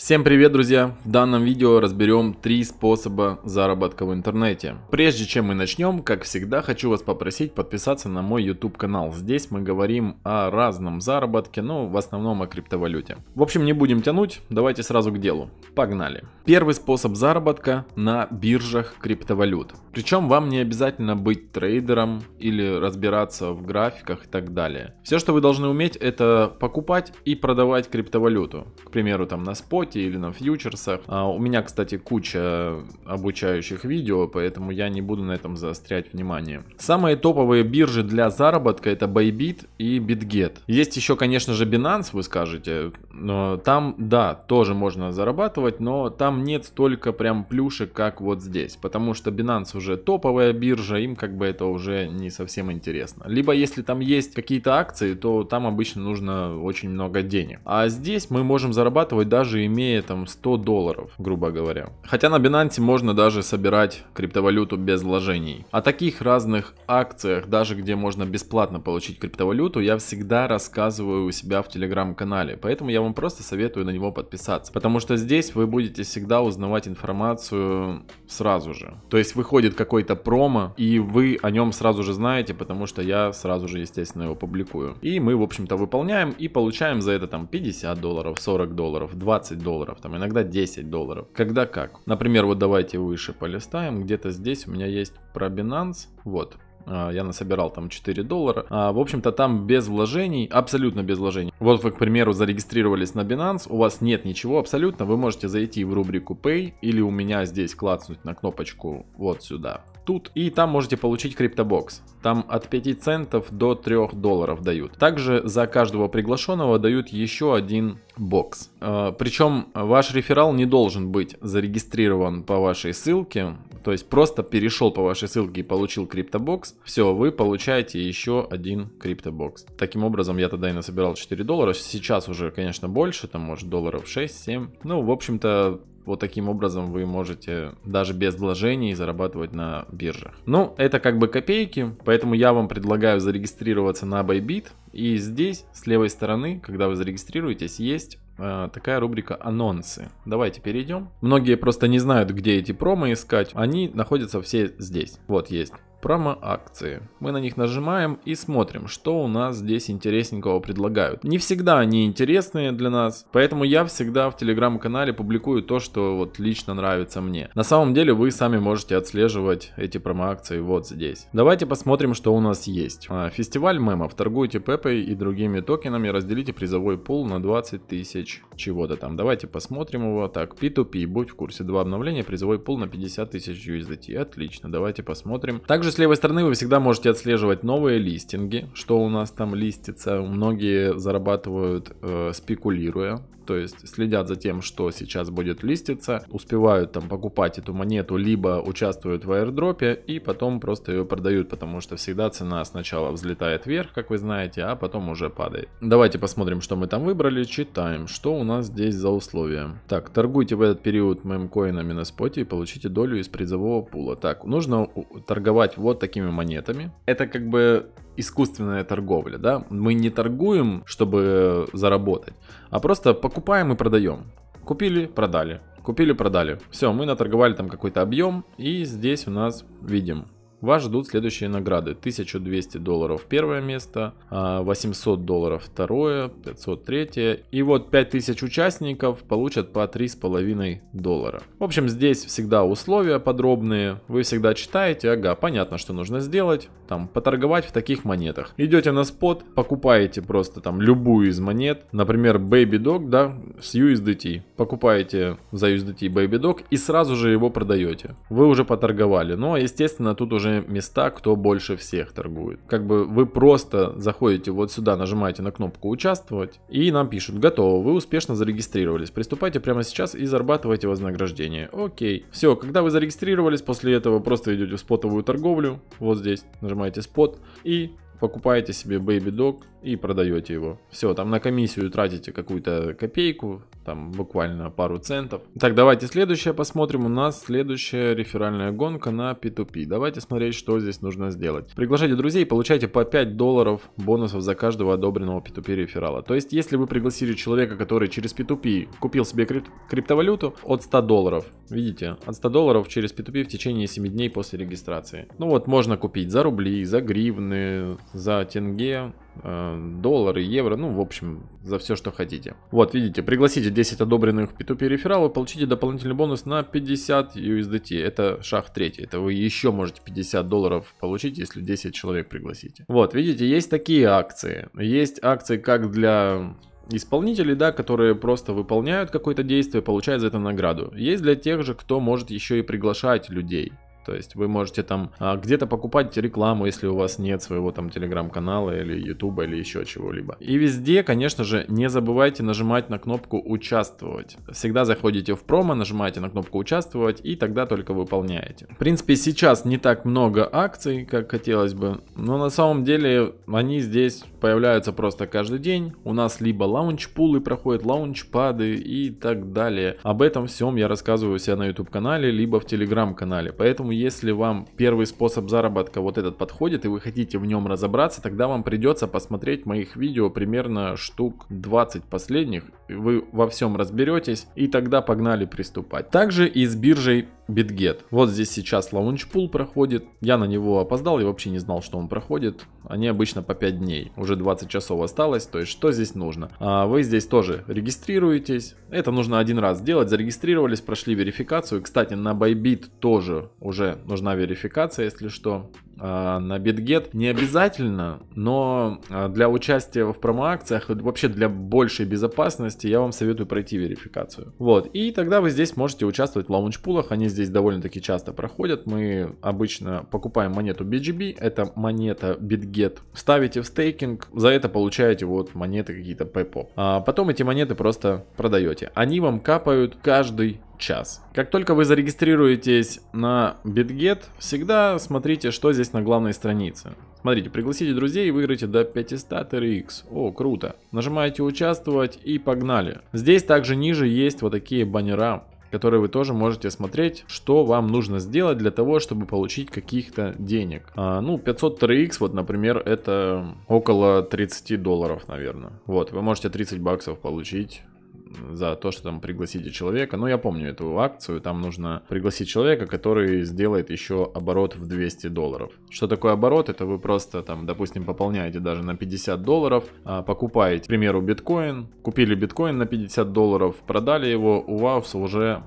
Всем привет, друзья! В данном видео разберем три способа заработка в интернете. Прежде чем мы начнем, как всегда, хочу вас попросить подписаться на мой YouTube канал. Здесь мы говорим о разном заработке, но в основном о криптовалюте. В общем, не будем тянуть, давайте сразу к делу. Погнали! Первый способ заработка на биржах криптовалют. Причем вам не обязательно быть трейдером или разбираться в графиках и так далее. Все, что вы должны уметь, это покупать и продавать криптовалюту. К примеру, там на спот золоте или на фьючерсах. А у меня, кстати, куча обучающих видео, поэтому я не буду на этом заострять внимание. Самые топовые биржи для заработка это Bybit и BitGet. Есть еще, конечно же, Binance, вы скажете, но там, да, тоже можно зарабатывать, но там нет столько прям плюшек, как вот здесь, потому что Binance уже топовая биржа, им как бы это уже не совсем интересно. Либо если там есть какие-то акции, то там обычно нужно очень много денег. А здесь мы можем зарабатывать даже имея имея там 100 долларов, грубо говоря. Хотя на Binance можно даже собирать криптовалюту без вложений. О таких разных акциях, даже где можно бесплатно получить криптовалюту, я всегда рассказываю у себя в телеграм-канале. Поэтому я вам просто советую на него подписаться. Потому что здесь вы будете всегда узнавать информацию сразу же. То есть выходит какой-то промо, и вы о нем сразу же знаете, потому что я сразу же, естественно, его публикую. И мы, в общем-то, выполняем и получаем за это там 50 долларов, 40 долларов, 20 долларов, там иногда 10 долларов. Когда как. Например, вот давайте выше полистаем. Где-то здесь у меня есть про Binance. Вот, а, я насобирал там 4 доллара. А, в общем-то, там без вложений, абсолютно без вложений. Вот вы, к примеру, зарегистрировались на Binance, у вас нет ничего абсолютно, вы можете зайти в рубрику Pay или у меня здесь клацнуть на кнопочку вот сюда, тут, и там можете получить криптобокс. Там от 5 центов до 3 долларов дают. Также за каждого приглашенного дают еще один бокс. Э, причем ваш реферал не должен быть зарегистрирован по вашей ссылке, то есть просто перешел по вашей ссылке и получил криптобокс, все, вы получаете еще один криптобокс. Таким образом, я тогда и насобирал 4 доллара, сейчас уже, конечно, больше, там, может, долларов 6-7. Ну, в общем-то, вот таким образом вы можете даже без вложений зарабатывать на биржах. Ну, это как бы копейки, поэтому я вам предлагаю зарегистрироваться на Bybit. И здесь, с левой стороны, когда вы зарегистрируетесь, есть Э, такая рубрика «Анонсы». Давайте перейдем. Многие просто не знают, где эти промо искать. Они находятся все здесь. Вот есть промо-акции. Мы на них нажимаем и смотрим, что у нас здесь интересненького предлагают. Не всегда они интересные для нас, поэтому я всегда в телеграм-канале публикую то, что вот лично нравится мне. На самом деле вы сами можете отслеживать эти промо-акции вот здесь. Давайте посмотрим, что у нас есть. Э, фестиваль мемов. Торгуйте Пепой и другими токенами, разделите призовой пул на 20 тысяч тысяч чего-то там. Давайте посмотрим его. Так, P2P, будь в курсе. Два обновления, призовой пул на 50 тысяч USDT. Отлично, давайте посмотрим. Также с левой стороны вы всегда можете отслеживать новые листинги, что у нас там листится. Многие зарабатывают э, спекулируя то есть следят за тем, что сейчас будет листиться, успевают там покупать эту монету, либо участвуют в аирдропе и потом просто ее продают, потому что всегда цена сначала взлетает вверх, как вы знаете, а потом уже падает. Давайте посмотрим, что мы там выбрали, читаем, что у нас здесь за условия. Так, торгуйте в этот период моим коинами на споте и получите долю из призового пула. Так, нужно торговать вот такими монетами. Это как бы искусственная торговля, да? Мы не торгуем, чтобы заработать, а просто покупаем и продаем. Купили, продали, купили, продали. Все, мы наторговали там какой-то объем, и здесь у нас видим вас ждут следующие награды. 1200 долларов первое место, 800 а, долларов второе, 500 третье. И вот 5000 участников получат по 3,5 доллара. В общем, здесь всегда условия подробные. Вы всегда читаете, ага, понятно, что нужно сделать. Там, поторговать в таких монетах. Идете на спот, покупаете просто там любую из монет. Например, Baby Dog, да, с USDT. Покупаете за USDT Baby Dog и сразу же его продаете. Вы уже поторговали. Но, ну, а, естественно, тут уже же места, кто больше всех торгует. Как бы вы просто заходите вот сюда, нажимаете на кнопку «Участвовать» и нам пишут «Готово, вы успешно зарегистрировались, приступайте прямо сейчас и зарабатывайте вознаграждение». Окей. Все, когда вы зарегистрировались, после этого просто идете в спотовую торговлю, вот здесь нажимаете «Спот» и покупаете себе Baby Dog и продаете его. Все, там на комиссию тратите какую-то копейку, там буквально пару центов. Так, давайте следующее посмотрим. У нас следующая реферальная гонка на P2P. Давайте смотреть, что здесь нужно сделать. Приглашайте друзей и получайте по 5 долларов бонусов за каждого одобренного P2P реферала. То есть, если вы пригласили человека, который через P2P купил себе крип криптовалюту от 100 долларов, видите, от 100 долларов через P2P в течение 7 дней после регистрации. Ну вот, можно купить за рубли, за гривны, за тенге, э, доллары, евро, ну, в общем, за все, что хотите. Вот, видите, пригласите 10 одобренных P2P рефералов, получите дополнительный бонус на 50 USDT. Это шаг третий. Это вы еще можете 50 долларов получить, если 10 человек пригласите. Вот, видите, есть такие акции. Есть акции как для исполнителей, да, которые просто выполняют какое-то действие, получают за это награду. Есть для тех же, кто может еще и приглашать людей. То есть вы можете там а, где-то покупать рекламу, если у вас нет своего там телеграм-канала или ютуба или еще чего-либо. И везде, конечно же, не забывайте нажимать на кнопку «Участвовать». Всегда заходите в промо, нажимаете на кнопку «Участвовать» и тогда только выполняете. В принципе, сейчас не так много акций, как хотелось бы, но на самом деле они здесь появляются просто каждый день. У нас либо лаунч-пулы проходят, лаунч-пады и так далее. Об этом всем я рассказываю у себя на YouTube-канале, либо в телеграм-канале, поэтому Поэтому, если вам первый способ заработка вот этот подходит и вы хотите в нем разобраться, тогда вам придется посмотреть моих видео примерно штук 20 последних. Вы во всем разберетесь и тогда погнали приступать. Также и с биржей BitGet. Вот здесь сейчас лаунчпул проходит. Я на него опоздал и вообще не знал, что он проходит. Они обычно по 5 дней. Уже 20 часов осталось, то есть что здесь нужно? А, вы здесь тоже регистрируетесь. Это нужно один раз сделать. Зарегистрировались, прошли верификацию. Кстати, на Bybit тоже уже нужна верификация, если что. А, на BitGet. Не обязательно, но а, для участия в промо акциях вообще для большей безопасности, я вам советую пройти верификацию. Вот, и тогда вы здесь можете участвовать в лаунчпулах, они здесь довольно-таки часто проходят. Мы обычно покупаем монету BGB, это монета BitGet, ставите в стейкинг, за это получаете вот монеты какие-то PayPal. А потом эти монеты просто продаете. Они вам капают каждый час. Как только вы зарегистрируетесь на BitGet, всегда смотрите, что здесь на главной странице. Смотрите, пригласите друзей и выиграйте до 500 TRX. О, круто. Нажимаете «Участвовать» и погнали. Здесь также ниже есть вот такие баннера, которые вы тоже можете смотреть, что вам нужно сделать для того, чтобы получить каких-то денег. А, ну, 500 TRX, вот, например, это около 30 долларов, наверное. Вот, вы можете 30 баксов получить за то, что там пригласите человека. Ну, я помню эту акцию, там нужно пригласить человека, который сделает еще оборот в 200 долларов. Что такое оборот? Это вы просто там, допустим, пополняете даже на 50 долларов, а, покупаете, к примеру, биткоин, купили биткоин на 50 долларов, продали его, у вас уже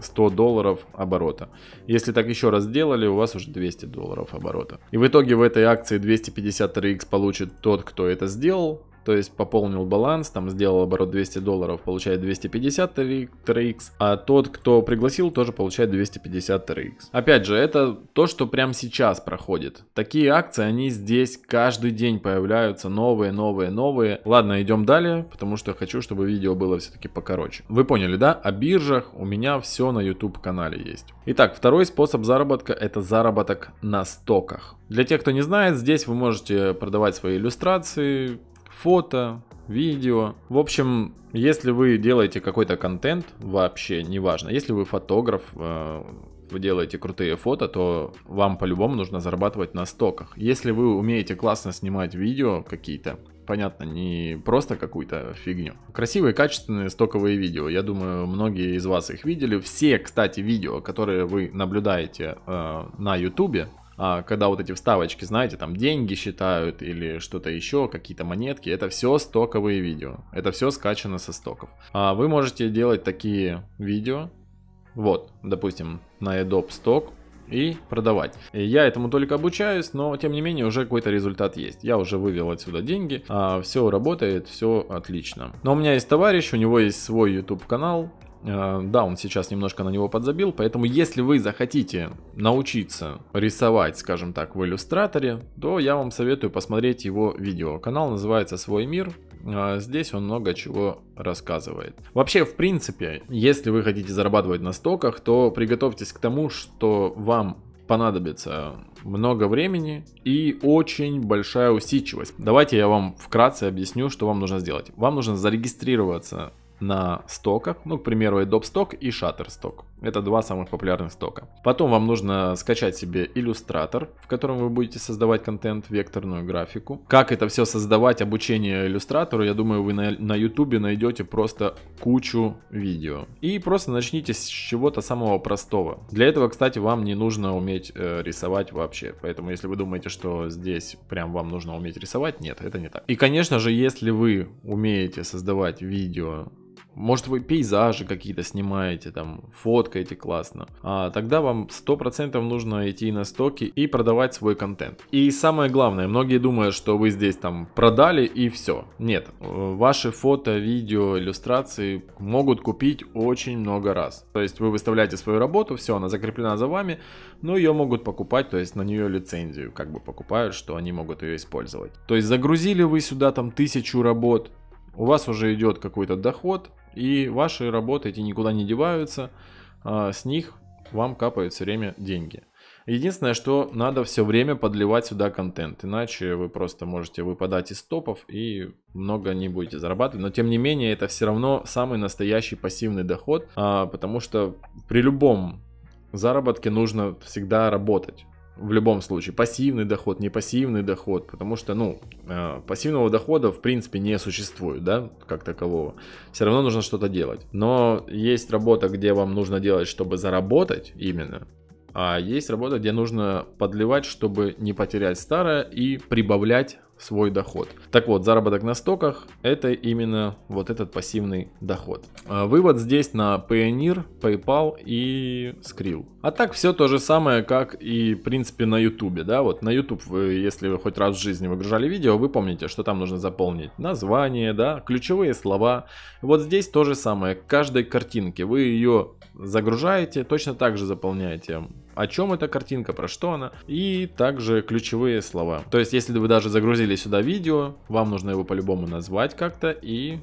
100 долларов оборота. Если так еще раз сделали, у вас уже 200 долларов оборота. И в итоге в этой акции 253x получит тот, кто это сделал, то есть пополнил баланс, там сделал оборот 200 долларов, получает 250 TRX, а тот, кто пригласил, тоже получает 250 TRX. Опять же, это то, что прямо сейчас проходит. Такие акции, они здесь каждый день появляются, новые, новые, новые. Ладно, идем далее, потому что хочу, чтобы видео было все-таки покороче. Вы поняли, да? О биржах у меня все на YouTube канале есть. Итак, второй способ заработка это заработок на стоках. Для тех, кто не знает, здесь вы можете продавать свои иллюстрации, фото, видео. В общем, если вы делаете какой-то контент, вообще неважно, если вы фотограф, э, вы делаете крутые фото, то вам по-любому нужно зарабатывать на стоках. Если вы умеете классно снимать видео какие-то, понятно, не просто какую-то фигню. Красивые, качественные стоковые видео. Я думаю, многие из вас их видели. Все, кстати, видео, которые вы наблюдаете э, на YouTube, а, когда вот эти вставочки, знаете, там деньги считают или что-то еще, какие-то монетки, это все стоковые видео. Это все скачано со стоков. А вы можете делать такие видео, вот, допустим, на Adobe Stock и продавать. И я этому только обучаюсь, но тем не менее уже какой-то результат есть. Я уже вывел отсюда деньги, а, все работает, все отлично. Но у меня есть товарищ, у него есть свой YouTube канал, Э, да, он сейчас немножко на него подзабил, поэтому если вы захотите научиться рисовать, скажем так, в иллюстраторе, то я вам советую посмотреть его видео. Канал называется «Свой мир», э, Здесь он много чего рассказывает. Вообще, в принципе, если вы хотите зарабатывать на стоках, то приготовьтесь к тому, что вам понадобится много времени и очень большая усидчивость. Давайте я вам вкратце объясню, что вам нужно сделать. Вам нужно зарегистрироваться на стоках, ну, к примеру, Adobe Stock и Shutterstock. Это два самых популярных стока. Потом вам нужно скачать себе иллюстратор, в котором вы будете создавать контент, векторную графику. Как это все создавать, обучение иллюстратору, я думаю, вы на, на YouTube найдете просто кучу видео. И просто начните с чего-то самого простого. Для этого, кстати, вам не нужно уметь э, рисовать вообще. Поэтому, если вы думаете, что здесь прям вам нужно уметь рисовать, нет, это не так. И, конечно же, если вы умеете создавать видео может, вы пейзажи какие-то снимаете, там, фоткаете классно. А тогда вам 100% нужно идти на стоки и продавать свой контент. И самое главное, многие думают, что вы здесь там продали и все. Нет, э, ваши фото, видео, иллюстрации могут купить очень много раз. То есть вы выставляете свою работу, все, она закреплена за вами, но ее могут покупать, то есть на нее лицензию как бы покупают, что они могут ее использовать. То есть загрузили вы сюда там тысячу работ, у вас уже идет какой-то доход, и ваши работы эти никуда не деваются, а с них вам капают все время деньги. Единственное, что надо все время подливать сюда контент, иначе вы просто можете выпадать из топов и много не будете зарабатывать. Но тем не менее, это все равно самый настоящий пассивный доход, а, потому что при любом заработке нужно всегда работать в любом случае. Пассивный доход, не пассивный доход, потому что, ну, э, пассивного дохода в принципе не существует, да, как такового. Все равно нужно что-то делать. Но есть работа, где вам нужно делать, чтобы заработать именно, а есть работа, где нужно подливать, чтобы не потерять старое и прибавлять свой доход. Так вот, заработок на стоках это именно вот этот пассивный доход. А вывод здесь на Payoneer, PayPal и Skrill. А так все то же самое, как и в принципе на YouTube, да, вот на YouTube вы, если вы хоть раз в жизни выгружали видео, вы помните, что там нужно заполнить название, да, ключевые слова. Вот здесь то же самое, к каждой картинке вы ее загружаете, точно так же заполняете о чем эта картинка, про что она, и также ключевые слова. То есть, если вы даже загрузили сюда видео, вам нужно его по-любому назвать как-то и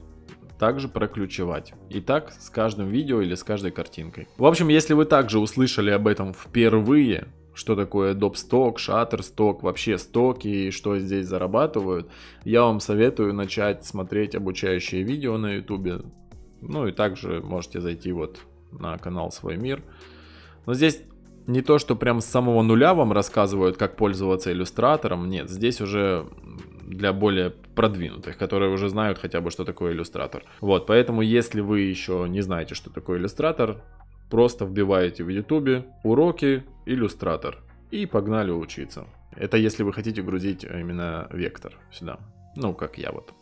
также проключевать. И так с каждым видео или с каждой картинкой. В общем, если вы также услышали об этом впервые, что такое допсток, шаттерсток, вообще стоки и что здесь зарабатывают, я вам советую начать смотреть обучающие видео на YouTube. Ну и также можете зайти вот на канал Свой Мир. Но здесь не то, что прям с самого нуля вам рассказывают, как пользоваться иллюстратором. Нет, здесь уже для более продвинутых, которые уже знают хотя бы, что такое иллюстратор. Вот, поэтому если вы еще не знаете, что такое иллюстратор, просто вбиваете в ютубе уроки иллюстратор и погнали учиться. Это если вы хотите грузить э, именно вектор сюда. Ну, как я вот.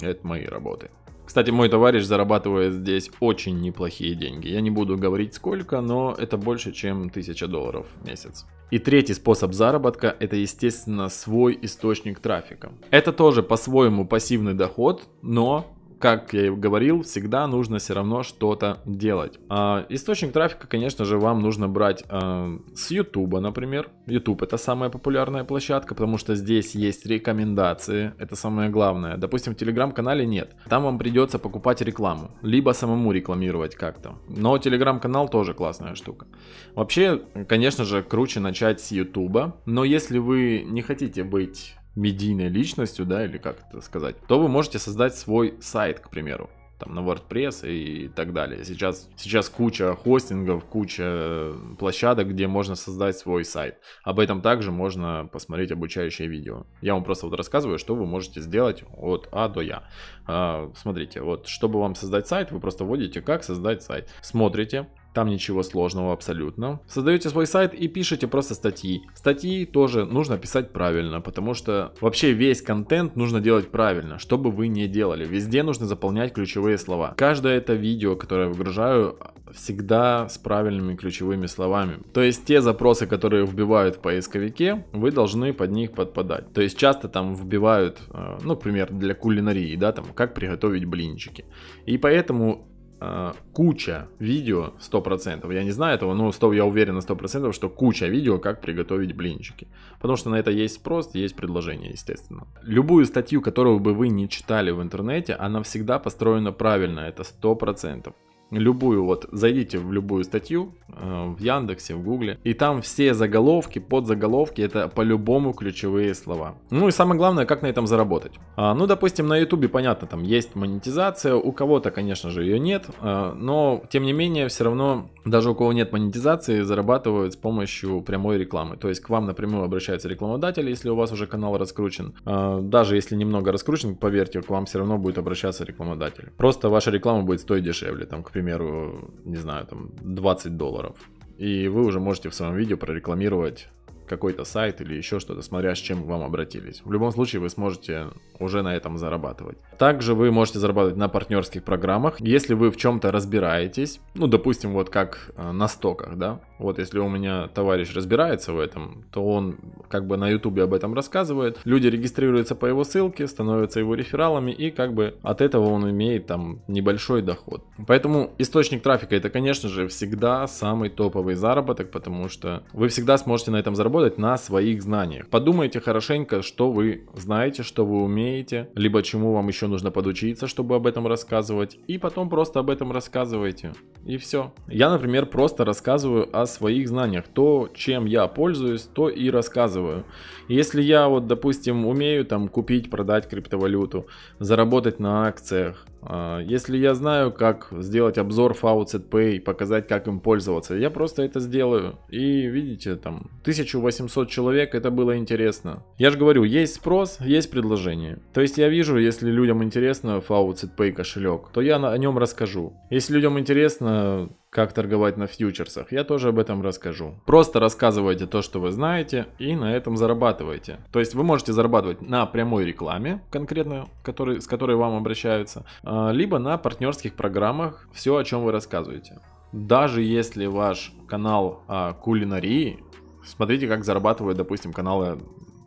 Это мои работы. Кстати, мой товарищ зарабатывает здесь очень неплохие деньги. Я не буду говорить сколько, но это больше, чем 1000 долларов в месяц. И третий способ заработка – это, естественно, свой источник трафика. Это тоже по-своему пассивный доход, но как я и говорил, всегда нужно все равно что-то делать. А, источник трафика, конечно же, вам нужно брать а, с YouTube, например. YouTube это самая популярная площадка, потому что здесь есть рекомендации, это самое главное. Допустим, в Телеграм-канале нет. Там вам придется покупать рекламу, либо самому рекламировать как-то. Но Телеграм-канал тоже классная штука. Вообще, конечно же, круче начать с YouTube, но если вы не хотите быть медийной личностью, да, или как это сказать, то вы можете создать свой сайт, к примеру, там на WordPress и так далее. Сейчас, сейчас куча хостингов, куча площадок, где можно создать свой сайт. Об этом также можно посмотреть обучающее видео. Я вам просто вот рассказываю, что вы можете сделать от А до Я. А, смотрите, вот чтобы вам создать сайт, вы просто вводите как создать сайт. Смотрите, там ничего сложного абсолютно. Создаете свой сайт и пишете просто статьи. Статьи тоже нужно писать правильно, потому что вообще весь контент нужно делать правильно, что бы вы ни делали. Везде нужно заполнять ключевые слова. Каждое это видео, которое я выгружаю, всегда с правильными ключевыми словами. То есть те запросы, которые вбивают в поисковике, вы должны под них подпадать. То есть часто там вбивают, э, ну, к примеру, для кулинарии, да, там, как приготовить блинчики. И поэтому э, куча видео, 100%, я не знаю этого, но 100, я уверен на 100%, что куча видео, как приготовить блинчики. Потому что на это есть спрос, есть предложение, естественно. Любую статью, которую бы вы не читали в интернете, она всегда построена правильно, это 100% любую вот, зайдите в любую статью э, в Яндексе, в Гугле, и там все заголовки, подзаголовки, это по-любому ключевые слова. Ну и самое главное, как на этом заработать. А, ну, допустим, на Ютубе, понятно, там есть монетизация, у кого-то, конечно же, ее нет, э, но, тем не менее, все равно, даже у кого нет монетизации, зарабатывают с помощью прямой рекламы. То есть к вам напрямую обращается рекламодатель если у вас уже канал раскручен. Э, даже если немного раскручен, поверьте, к вам все равно будет обращаться рекламодатель. Просто ваша реклама будет стоить дешевле, там, к примеру, примеру, не знаю, там 20 долларов. И вы уже можете в своем видео прорекламировать какой-то сайт или еще что-то, смотря с чем к вам обратились. В любом случае вы сможете уже на этом зарабатывать. Также вы можете зарабатывать на партнерских программах, если вы в чем-то разбираетесь, ну, допустим, вот как э, на стоках, да, вот если у меня товарищ разбирается в этом, то он как бы на ютубе об этом рассказывает. Люди регистрируются по его ссылке, становятся его рефералами и как бы от этого он имеет там небольшой доход. Поэтому источник трафика это, конечно же, всегда самый топовый заработок, потому что вы всегда сможете на этом заработать на своих знаниях. Подумайте хорошенько, что вы знаете, что вы умеете, либо чему вам еще нужно подучиться, чтобы об этом рассказывать, и потом просто об этом рассказывайте. И все. Я, например, просто рассказываю о своих знаниях. То, чем я пользуюсь, то и рассказываю. Если я вот, допустим, умею там купить, продать криптовалюту, заработать на акциях, а, если я знаю, как сделать обзор Faucet Pay, показать, как им пользоваться, я просто это сделаю. И видите, там 1800 человек, это было интересно. Я же говорю, есть спрос, есть предложение. То есть я вижу, если людям интересно Faucet Pay кошелек, то я о нем расскажу. Если людям интересно как торговать на фьючерсах, я тоже об этом расскажу. Просто рассказывайте то, что вы знаете, и на этом зарабатывайте зарабатываете. То есть вы можете зарабатывать на прямой рекламе конкретно, который, с которой вам обращаются, а, либо на партнерских программах все, о чем вы рассказываете. Даже если ваш канал а, кулинарии, смотрите, как зарабатывают, допустим, каналы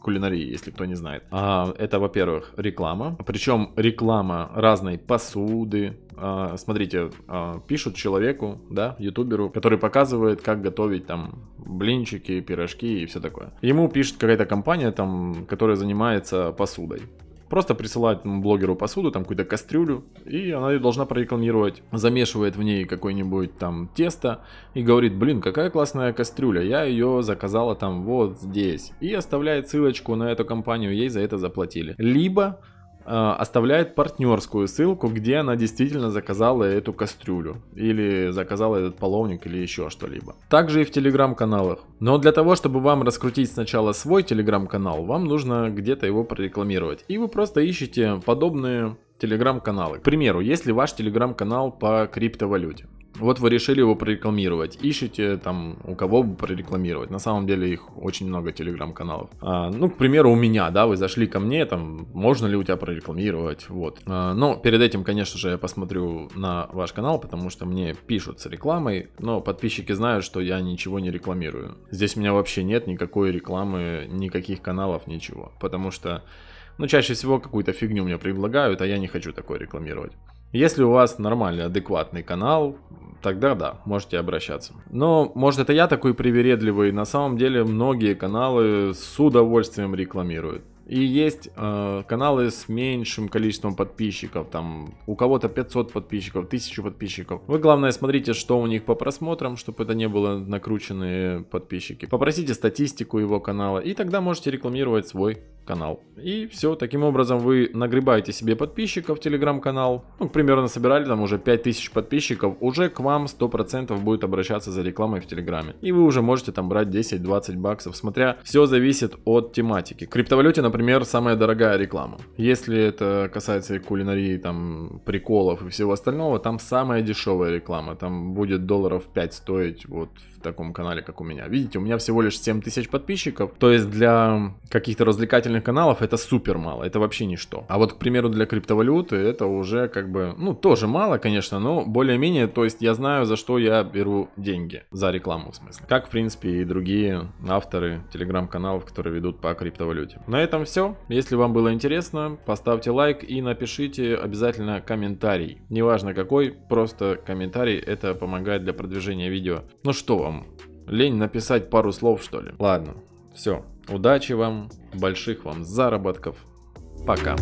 кулинарии, если кто не знает. А, это, во-первых, реклама. Причем реклама разной посуды, а, смотрите, а, пишут человеку, да, ютуберу, который показывает, как готовить там блинчики, пирожки и все такое. Ему пишет какая-то компания там, которая занимается посудой. Просто присылает блогеру посуду, там какую-то кастрюлю, и она ее должна прорекламировать. Замешивает в ней какое-нибудь там тесто и говорит, блин, какая классная кастрюля, я ее заказала там вот здесь. И оставляет ссылочку на эту компанию, ей за это заплатили. Либо Э, оставляет партнерскую ссылку, где она действительно заказала эту кастрюлю. Или заказала этот половник, или еще что-либо. Также и в телеграм-каналах. Но для того, чтобы вам раскрутить сначала свой телеграм-канал, вам нужно где-то его прорекламировать. И вы просто ищете подобные телеграм-каналы. К примеру, если ваш телеграм-канал по криптовалюте, вот вы решили его прорекламировать, ищете там у кого бы прорекламировать. На самом деле их очень много телеграм-каналов. А, ну, к примеру, у меня, да, вы зашли ко мне, там, можно ли у тебя прорекламировать, вот. А, но перед этим, конечно же, я посмотрю на ваш канал, потому что мне пишут с рекламой, но подписчики знают, что я ничего не рекламирую. Здесь у меня вообще нет никакой рекламы, никаких каналов, ничего, потому что но ну, чаще всего какую-то фигню мне предлагают, а я не хочу такое рекламировать. Если у вас нормальный, адекватный канал, тогда да, можете обращаться. Но, может, это я такой привередливый, на самом деле многие каналы с удовольствием рекламируют. И есть э, каналы с меньшим количеством подписчиков, там у кого-то 500 подписчиков, 1000 подписчиков. Вы главное смотрите, что у них по просмотрам, чтобы это не было накрученные подписчики. Попросите статистику его канала, и тогда можете рекламировать свой канал. И все, таким образом вы нагребаете себе подписчиков в телеграм-канал. Ну, примерно собирали там уже 5000 подписчиков, уже к вам 100% будет обращаться за рекламой в телеграме. И вы уже можете там брать 10-20 баксов, смотря, все зависит от тематики. В криптовалюте, например, самая дорогая реклама. Если это касается кулинарии, там, приколов и всего остального, там самая дешевая реклама. Там будет долларов 5 стоить вот таком канале, как у меня. Видите, у меня всего лишь 7 тысяч подписчиков, то есть для каких-то развлекательных каналов это супер мало, это вообще ничто. А вот, к примеру, для криптовалюты это уже как бы, ну, тоже мало, конечно, но более-менее, то есть я знаю, за что я беру деньги, за рекламу в смысле. Как, в принципе, и другие авторы телеграм-каналов, которые ведут по криптовалюте. На этом все. Если вам было интересно, поставьте лайк и напишите обязательно комментарий. Неважно какой, просто комментарий, это помогает для продвижения видео. Ну что вам, вам? Лень написать пару слов, что ли? Ладно, все. Удачи вам, больших вам заработков. Пока.